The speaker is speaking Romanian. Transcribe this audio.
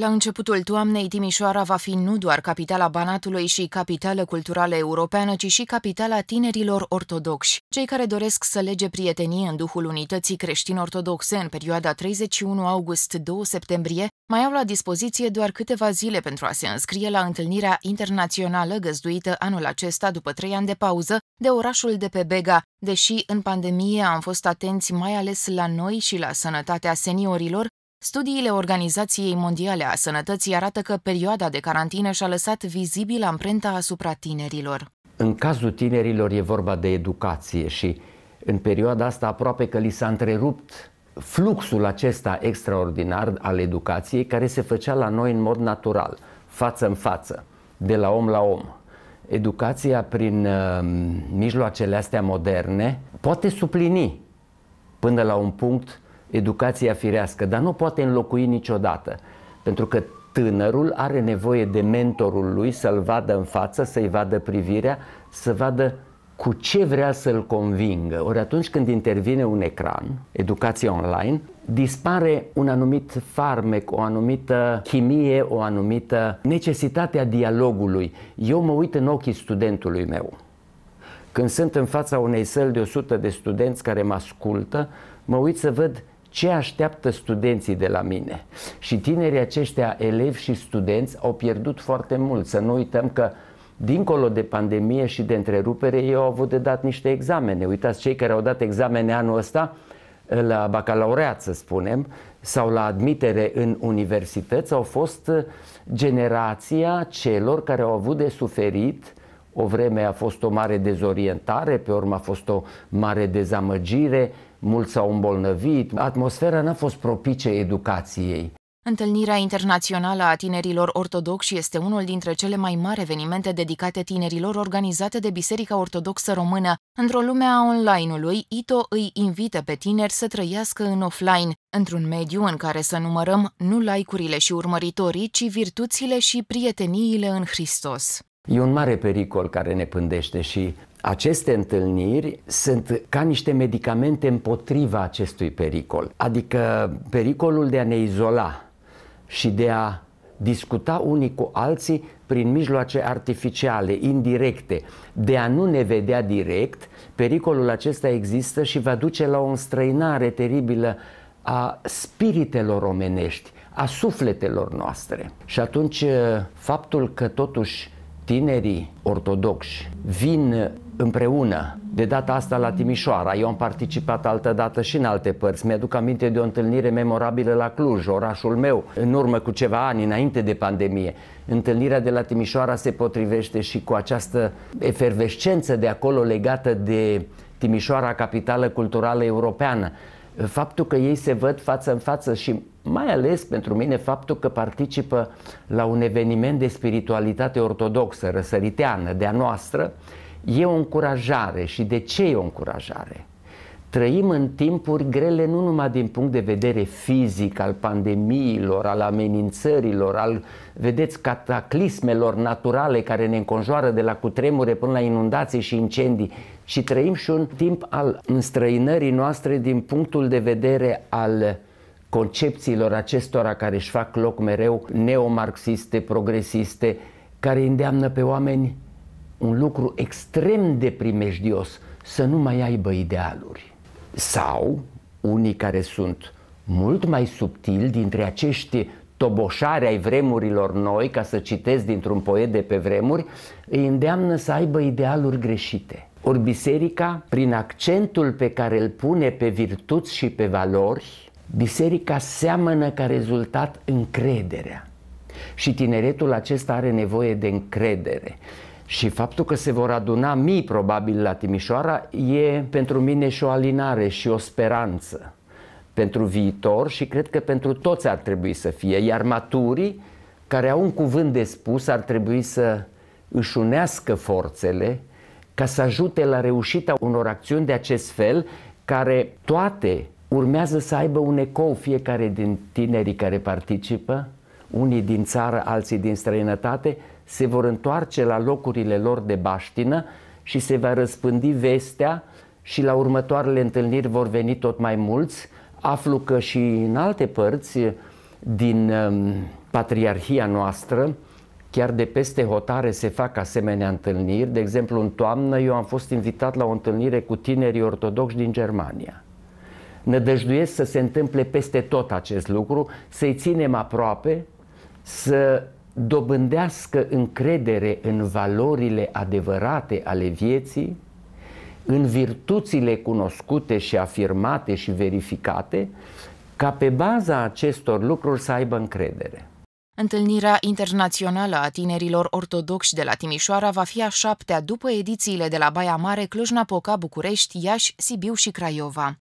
La începutul toamnei, Timișoara va fi nu doar capitala Banatului și capitală culturală europeană, ci și capitala tinerilor ortodoxi. Cei care doresc să lege prietenie în duhul unității creștin-ortodoxe în perioada 31 august-2 septembrie mai au la dispoziție doar câteva zile pentru a se înscrie la întâlnirea internațională găzduită anul acesta după trei ani de pauză de orașul de pe Bega, deși în pandemie am fost atenți mai ales la noi și la sănătatea seniorilor, Studiile Organizației Mondiale a Sănătății arată că perioada de carantină și-a lăsat vizibil amprenta asupra tinerilor. În cazul tinerilor e vorba de educație și în perioada asta aproape că li s-a întrerupt fluxul acesta extraordinar al educației care se făcea la noi în mod natural, față în față, de la om la om. Educația prin uh, mijloacele astea moderne poate suplini până la un punct educația firească, dar nu poate înlocui niciodată, pentru că tânărul are nevoie de mentorul lui să-l vadă în față, să-i vadă privirea, să vadă cu ce vrea să-l convingă. Ori atunci când intervine un ecran, educația online, dispare un anumit farmec, o anumită chimie, o anumită necesitate a dialogului. Eu mă uit în ochii studentului meu. Când sunt în fața unei săli de 100 de studenți care mă ascultă, mă uit să văd ce așteaptă studenții de la mine. Și tinerii aceștia, elevi și studenți, au pierdut foarte mult. Să nu uităm că dincolo de pandemie și de întrerupere, ei au avut de dat niște examene. Uitați, cei care au dat examene anul ăsta, la bacalaureat, să spunem, sau la admitere în universități, au fost uh, generația celor care au avut de suferit o vreme a fost o mare dezorientare, pe urmă a fost o mare dezamăgire, mulți s-au îmbolnăvit, atmosfera n-a fost propice educației. Întâlnirea internațională a tinerilor ortodoxi este unul dintre cele mai mari evenimente dedicate tinerilor organizate de Biserica Ortodoxă Română. Într-o lume a online-ului, ITO îi invită pe tineri să trăiască în offline, într-un mediu în care să numărăm nu like-urile și urmăritorii, ci virtuțile și prieteniile în Hristos. E un mare pericol care ne pândește și aceste întâlniri sunt ca niște medicamente împotriva acestui pericol, adică pericolul de a ne izola și de a discuta unii cu alții prin mijloace artificiale, indirecte, de a nu ne vedea direct, pericolul acesta există și va duce la o înstrăinare teribilă a spiritelor omenești, a sufletelor noastre. Și atunci faptul că totuși tinerii ortodoxi vin împreună de data asta la Timișoara. Eu am participat altă dată și în alte părți. Mi-aduc aminte de o întâlnire memorabilă la Cluj, orașul meu, în urmă cu ceva ani, înainte de pandemie. Întâlnirea de la Timișoara se potrivește și cu această efervescență de acolo legată de Timișoara, capitală culturală europeană. Faptul că ei se văd față în față și mai ales pentru mine faptul că participă la un eveniment de spiritualitate ortodoxă, răsăriteană, de-a noastră, e o încurajare. Și de ce e o încurajare? Trăim în timpuri grele nu numai din punct de vedere fizic, al pandemiilor, al amenințărilor, al, vedeți, cataclismelor naturale care ne înconjoară de la cutremure până la inundații și incendii, ci trăim și un timp al înstrăinării noastre din punctul de vedere al concepțiilor acestora care își fac loc mereu neomarxiste, progresiste, care îndeamnă pe oameni un lucru extrem de primejdios, să nu mai aibă idealuri. Sau unii care sunt mult mai subtili dintre acești toboșari ai vremurilor noi, ca să citesc dintr-un poet de pe vremuri, îi îndeamnă să aibă idealuri greșite. Ori biserica, prin accentul pe care îl pune pe virtuți și pe valori, Biserica seamănă ca rezultat încrederea. Și tineretul acesta are nevoie de încredere. Și faptul că se vor aduna mii probabil la Timișoara e pentru mine și o alinare și o speranță pentru viitor și cred că pentru toți ar trebui să fie. Iar maturii care au un cuvânt de spus ar trebui să își unească forțele ca să ajute la reușita unor acțiuni de acest fel care toate urmează să aibă un ecou fiecare din tinerii care participă, unii din țară, alții din străinătate, se vor întoarce la locurile lor de baștină și se va răspândi vestea și la următoarele întâlniri vor veni tot mai mulți. Aflu că și în alte părți din um, patriarhia noastră, chiar de peste hotare se fac asemenea întâlniri. De exemplu, în toamnă eu am fost invitat la o întâlnire cu tinerii ortodoxi din Germania. Nădăjduiesc să se întâmple peste tot acest lucru, să-i ținem aproape, să dobândească încredere în valorile adevărate ale vieții, în virtuțile cunoscute și afirmate și verificate, ca pe baza acestor lucruri să aibă încredere. Întâlnirea internațională a tinerilor ortodoxi de la Timișoara va fi a șaptea după edițiile de la Baia Mare, Cluj-Napoca, București, Iași, Sibiu și Craiova.